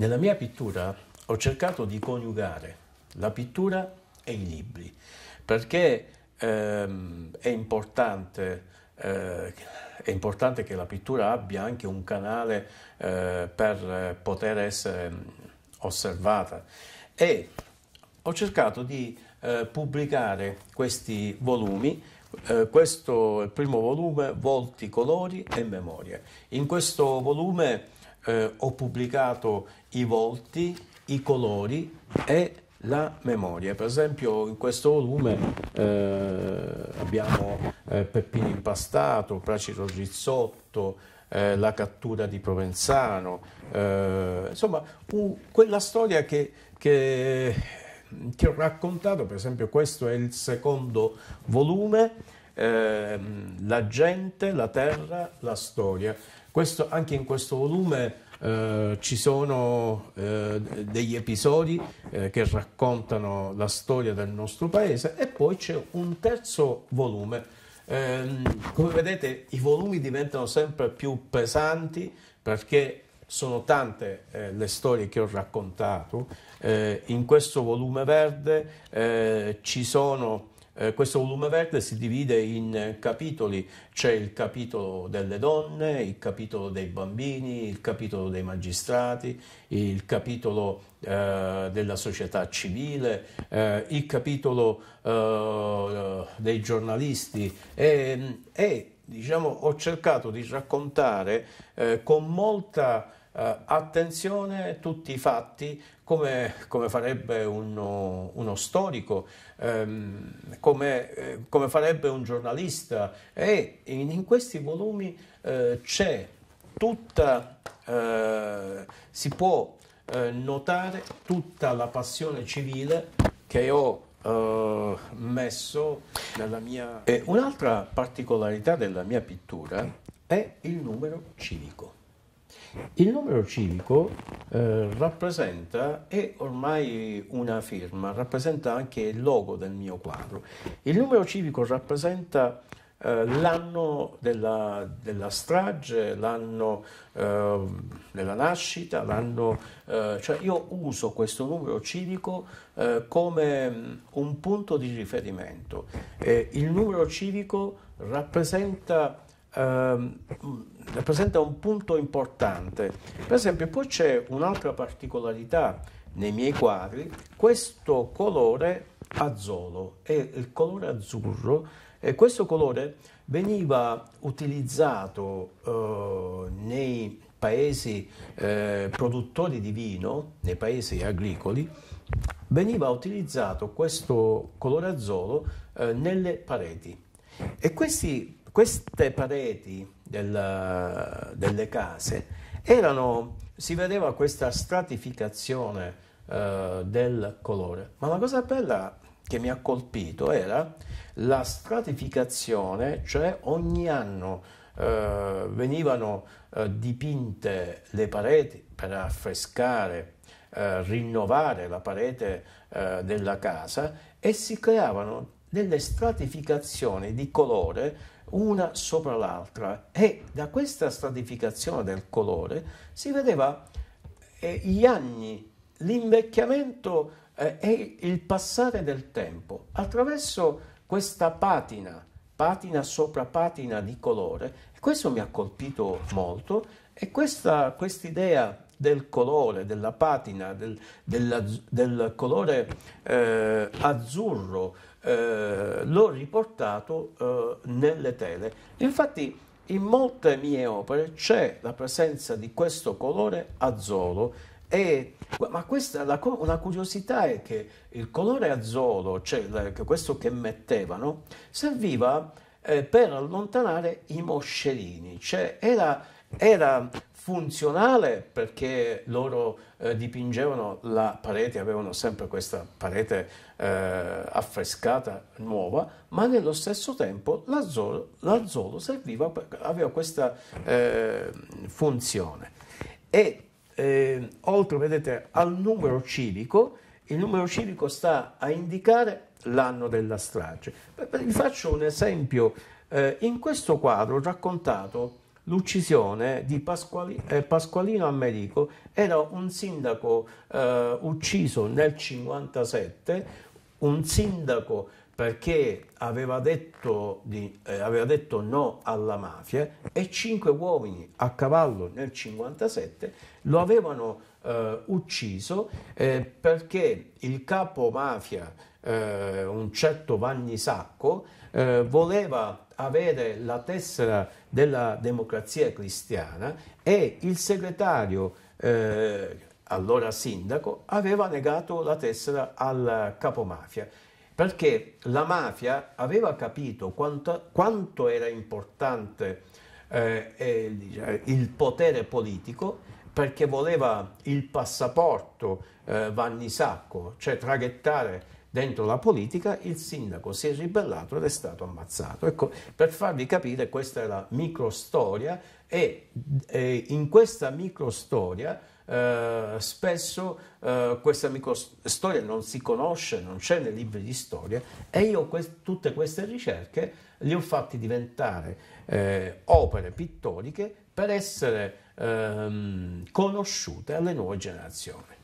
Nella mia pittura ho cercato di coniugare la pittura e i libri, perché ehm, è, importante, eh, è, importante, che la pittura abbia anche un canale eh, per poter essere mm, osservata e ho cercato di eh, pubblicare questi volumi eh, questo è il primo volume, Volti, Colori e Memorie. In questo volume eh, ho pubblicato i volti, i colori e la memoria. Per esempio in questo volume eh, abbiamo eh, Peppino Impastato, Placido Rizzotto, eh, La cattura di Provenzano, eh, insomma un, quella storia che, che, che, ho raccontato, per esempio questo è il secondo volume, ehm, La gente, la terra, la storia. Questo, anche in questo volume eh, ci sono eh, degli episodi eh, che raccontano la storia del nostro paese e poi c'è un terzo volume. Ehm, come vedete i volumi diventano sempre più pesanti perché sono tante eh, le storie che ho raccontato. Eh, in questo volume verde eh, ci sono eh, questo volume verde si divide in capitoli, c'è il capitolo delle donne, il capitolo dei bambini, il capitolo dei magistrati, il capitolo eh, della società civile, eh, il capitolo eh, dei giornalisti e, ehm, e diciamo, ho cercato di raccontare eh, con molta Uh, attenzione tutti i fatti come, come farebbe uno, uno storico, um, come, eh, come, farebbe un giornalista e in, in questi volumi uh, c'è tutta, uh, si può notare tutta la passione civile che ho messo nella mia... E un'altra particolarità della mia pittura è il numero civico. Il numero civico eh, rappresenta, è ormai una firma, rappresenta anche il logo del mio quadro. Il numero civico rappresenta eh, l'anno della, della, strage, l'anno eh, della nascita, l'anno, eh, cioè io uso questo numero civico eh, come mm, un punto di riferimento. Eh, il numero civico rappresenta eh, rappresenta un punto importante. Per esempio, poi c'è un'altra particolarità nei miei quadri, questo colore azzolo è il colore azzurro e questo colore veniva utilizzato eh, nei paesi eh, produttori di vino, nei paesi agricoli, veniva utilizzato questo colore azzolo eh, nelle pareti. E questi queste pareti del, delle case erano, si vedeva questa stratificazione eh, del colore, ma la cosa bella che mi ha colpito era la stratificazione, cioè ogni anno eh, venivano eh, dipinte le pareti per affrescare, eh, rinnovare la parete eh, della casa e si creavano delle stratificazioni di colore una sopra l'altra e da questa stratificazione del colore si vedeva eh, gli anni, l'invecchiamento eh, e il passare del tempo attraverso questa patina, patina sopra patina di colore. E questo mi ha colpito molto e questa idea del colore, della patina, del, della, del colore eh, azzurro, eh, l'ho riportato eh, nelle tele. Infatti in molte mie opere c'è la presenza di questo colore azzolo e, ma questa, la, una curiosità è che il colore azzolo, cioè la, questo che mettevano, serviva eh, per allontanare i moscerini, cioè era, era funzionale perché loro eh, dipingevano la parete, avevano sempre questa parete eh, affrescata nuova, ma nello stesso tempo l'azzolo, l'azzolo serviva, aveva questa eh, funzione. E eh, oltre, vedete, al numero civico, il numero civico sta a indicare l'anno della strage. Vi faccio un esempio. Eh, in questo quadro raccontato l'uccisione di Pasquali, eh, Pasqualino Americo era un sindaco eh, ucciso nel 57, un sindaco perché aveva detto, di, eh, aveva detto, no alla mafia e cinque uomini a cavallo nel 57 lo avevano eh, ucciso eh, perché il capo mafia, eh, un certo Vanni Sacco, voleva avere la tessera della democrazia cristiana e il segretario, eh, allora sindaco, aveva negato la tessera al capomafia perché la mafia aveva capito quanto, quanto era importante eh, eh il potere politico perché voleva il passaporto eh, Vanni Sacco, cioè traghettare dentro la politica, il sindaco si è ribellato ed è stato ammazzato. Ecco, per farvi capire, questa è la microstoria e, e in questa microstoria eh, spesso eh, questa microstoria non si conosce, non c'è nei libri di storia e io que tutte queste ricerche le ho fatte diventare eh, opere pittoriche per essere ehm, conosciute alle nuove generazioni.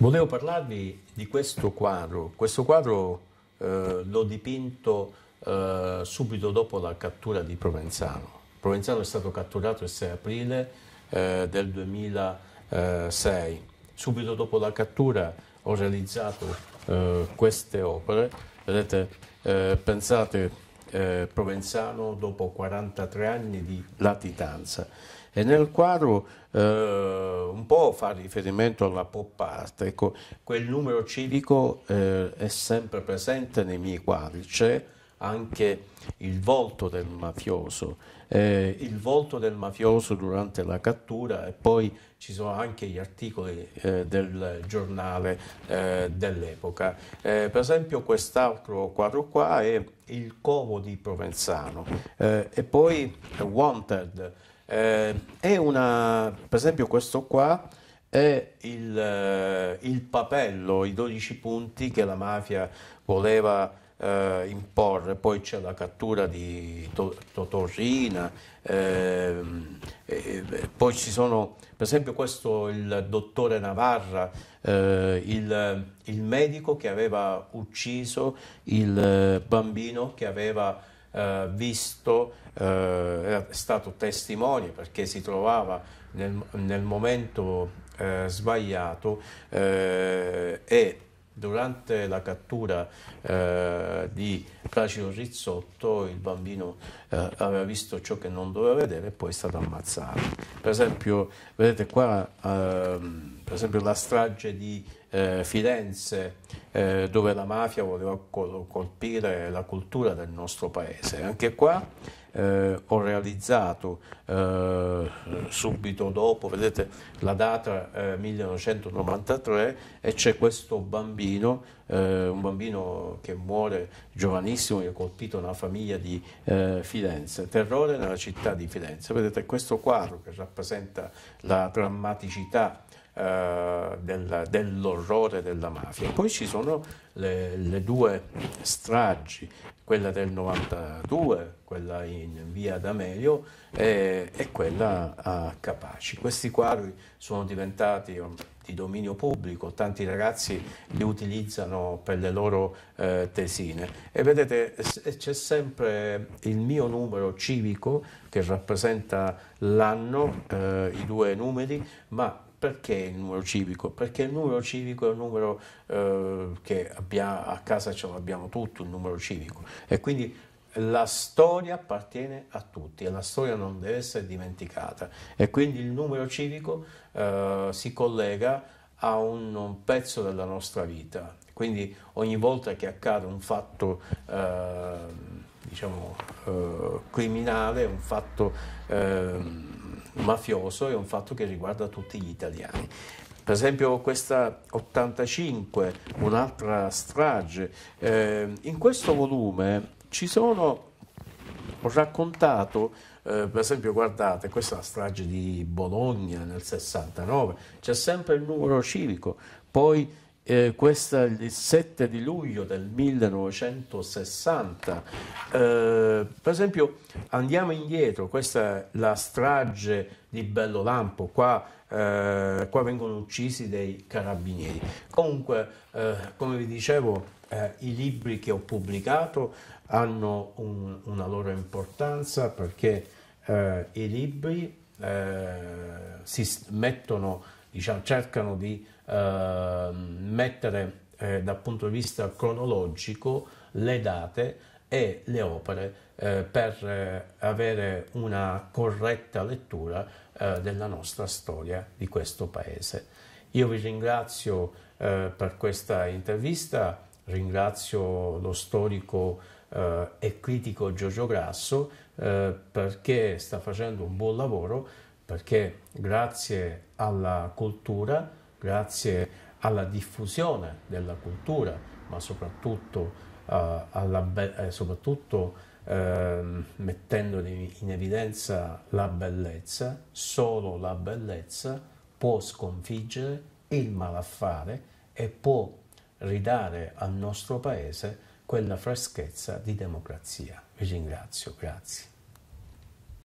Volevo parlarvi di questo quadro. Questo quadro eh, l'ho dipinto eh, subito dopo la cattura di Provenzano. Provenzano è stato catturato il 6 aprile eh, del 2006. Subito dopo la cattura ho realizzato eh, queste opere. Vedete, eh, pensate eh, Provenzano dopo 43 anni di latitanza e nel quadro eh, un po' fa riferimento alla pop art, ecco, quel numero civico eh, è sempre presente nei miei quadri, c'è anche il volto del mafioso, eh, il volto del mafioso durante la cattura e poi ci sono anche gli articoli eh, del giornale eh, dell'epoca. Eh, per esempio quest'altro quadro qua è Il covo di Provenzano eh, e poi Wanted eh, è una, per esempio questo qua è il, eh, il, papello, i 12 punti che la mafia voleva eh, imporre, poi c'è la cattura di Totorrina, eh, poi ci sono, per esempio questo il dottore Navarra, eh, il, il medico che aveva ucciso il eh, bambino che aveva eh, visto, eh, era stato testimone perché si trovava nel, nel momento eh, sbagliato eh, e durante la cattura eh, di Placido Rizzotto il bambino eh, aveva visto ciò che non doveva vedere e poi è stato ammazzato. Per esempio, vedete qua eh, esempio la strage di eh, Firenze eh, dove la mafia voleva col colpire la cultura del nostro paese. Anche qua eh, ho realizzato eh, subito dopo, vedete la data eh, 1993 e c'è questo bambino, eh, un bambino che muore giovanissimo, che ha colpito una famiglia di eh, Firenze, terrore nella città di Firenze. Vedete questo quadro che rappresenta la drammaticità eh, del, dell'orrore della mafia. Poi ci sono le, le due stragi, quella del 92, quella in via D'Amelio e, e, quella a Capaci. Questi quadri sono diventati di dominio pubblico, tanti ragazzi li utilizzano per le loro eh, tesine e vedete c'è sempre il mio numero civico che rappresenta l'anno, eh, i due numeri, ma perché il numero civico? Perché il numero civico è un numero eh, che abbia, a casa ce l'abbiamo tutti, il numero civico. E quindi la storia appartiene a tutti e la storia non deve essere dimenticata. E quindi il numero civico eh, si collega a un, un, pezzo della nostra vita. Quindi ogni volta che accade un fatto... Eh, diciamo, eh, criminale, un fatto ehm, mafioso è un fatto che riguarda tutti gli italiani. Per esempio questa 85, un'altra strage. Eh, in questo volume ci sono, ho raccontato, eh, per esempio guardate, questa è la strage di Bologna nel 69, c'è sempre il numero civico, poi eh, questo è il 7 di luglio del 1960. Eh, per esempio, andiamo indietro, questa è la strage di Bellolampo, qua, eh, qua vengono uccisi dei carabinieri. Comunque, eh, come vi dicevo, eh, i libri che ho pubblicato hanno un, una loro importanza perché eh, i libri si mettono diciamo, cercano di eh, mettere eh, dal punto di vista cronologico le date e le opere eh, per eh, avere una corretta lettura eh, della nostra storia di questo paese. Io vi ringrazio eh, per questa intervista, ringrazio lo storico e critico Giorgio Grasso perché sta facendo un buon lavoro perché grazie alla cultura, grazie alla diffusione della cultura, ma soprattutto, uh, alla be- eh, soprattutto uh, mettendo in evidenza la bellezza, solo la bellezza può sconfiggere il malaffare e può ridare al nostro paese quella freschezza di democrazia. Vi ringrazio, grazie.